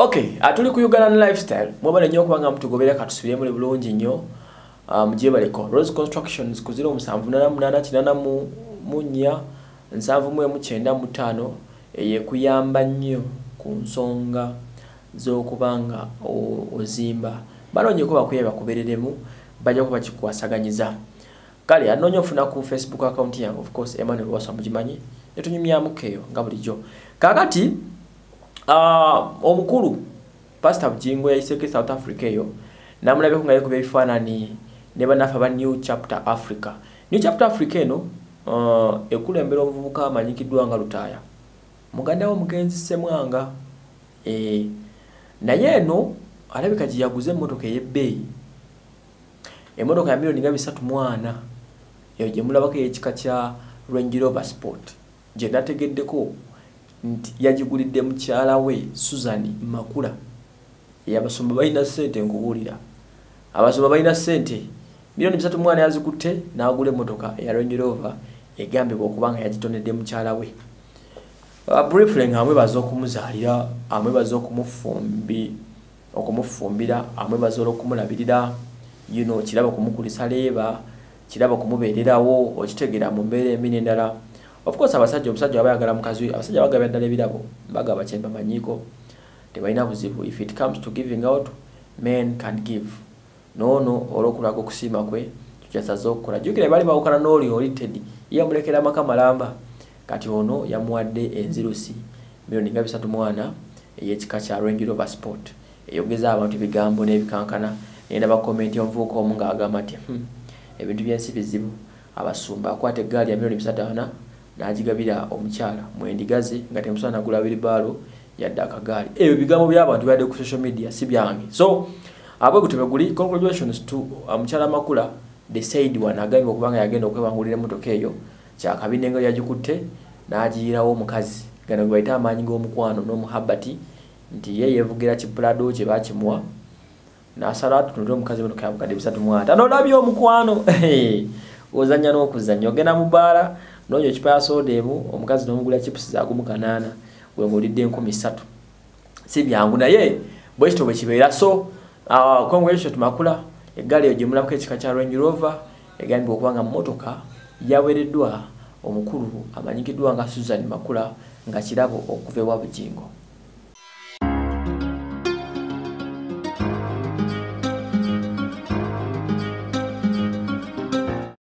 okay atuli ku ugandan lifestyle mwebale nnyo okuba nga mutugobera katusubiremule bulungi nnyo mugyebaleko um, rose constructions ku 07884794 eyekuyamba nnyo ku nsonga z'okuba nga ozimba banoonyeko bakuyeba kubereremu bajja kuba kikwasaganyiza kale anoonya ofuna ku facebook account yange of course emmanuel wasa mugimanyi netunyumyamukeeyo nga bulijjo kakati Ah, omukulu pasita bugingo yayiseeko esouth africa eyo namulabeku nga yekuba ebifaanani ne banaffe aba new chapter africa new chapter africa eno ah, ekulembera omuvubuka amanyikiddwa nga lutaaya muganda we omugenzi semwanga eh, naye eno alabika gye yaguze emmotoka eyebbeeyi emmotoka ya milioni nga bisatu mwana eyo gyemulabako eyekika kya rangerover sport gye nategeddeko nti yagigulidde mukyala we susan makula ye abasumba balina sente nkubuulira abasumba balina sente miliyoni bisatu mwana yazikutte n'agula emotoka eya rangerova egambibwa okubanga yagitondedde mukyala we briefling amwebaza okumuzaalira amwebaza okumufumbira amwebaza olwokumulabirira yino kiraba okumukulisa leeba kiraba okumubeererawo okitegeera mu mbeera emini endala of course abasajja omusajja wabayagala mukazi abasajja bagabira ddala ebirabo bagaba kyembamanyiiko tebalina buzibu if it comes to giving out men can give noono olwokulaga okusiima kwe tukyasaza okukola jukire bali bawukana n'oli olited ye amulekera amaka malamba kati ono yamuwadde enzirusi milioni nga bisatu mwana eyekika kya rangirover sport eyogeza abantu ebigambo n'ebikankana nayenda bakomenti omuvuuka omu ng'agamba nti hmm, ebintu by'ensi bizibu abasumba akwata eggaali ya milioni bisatu ana n'agigabira omukyala mwendigaze nga temusobola nagula biribaalo yadde akagaali ebyo bigambo by'abantu byadde ku social media si byange so abwekutemeguli congratulations to uh, omukyala makula decide wano agambye okubanga yagenda okwebangulira emotoka eyo kyakabi nengeri yagikutte n'agiyirawo omukazi gano gebaita amaanyi g'omukwano n'omuhabati nti ye yevugira kipulado kye bakimuwa nasalatutunomukazi mtoka yabukadde bisatu mwata nolabye omukwano ozanya n'okuzanya ogenda mu baala noonya ekipaasooda emu omukazi n'omugula chips zagumu kanaana we ngaolidde enkumi ssatu si byangu naye bwekityo bwe kibeera so ah, congratulation makula eggaali eyo gye mulamuko ekika kya range rover egambibwa okubanga mumotoka yaweereddwa omukulu amanyikiddwa nga susan makula nga kirabo okuva ewa bugingo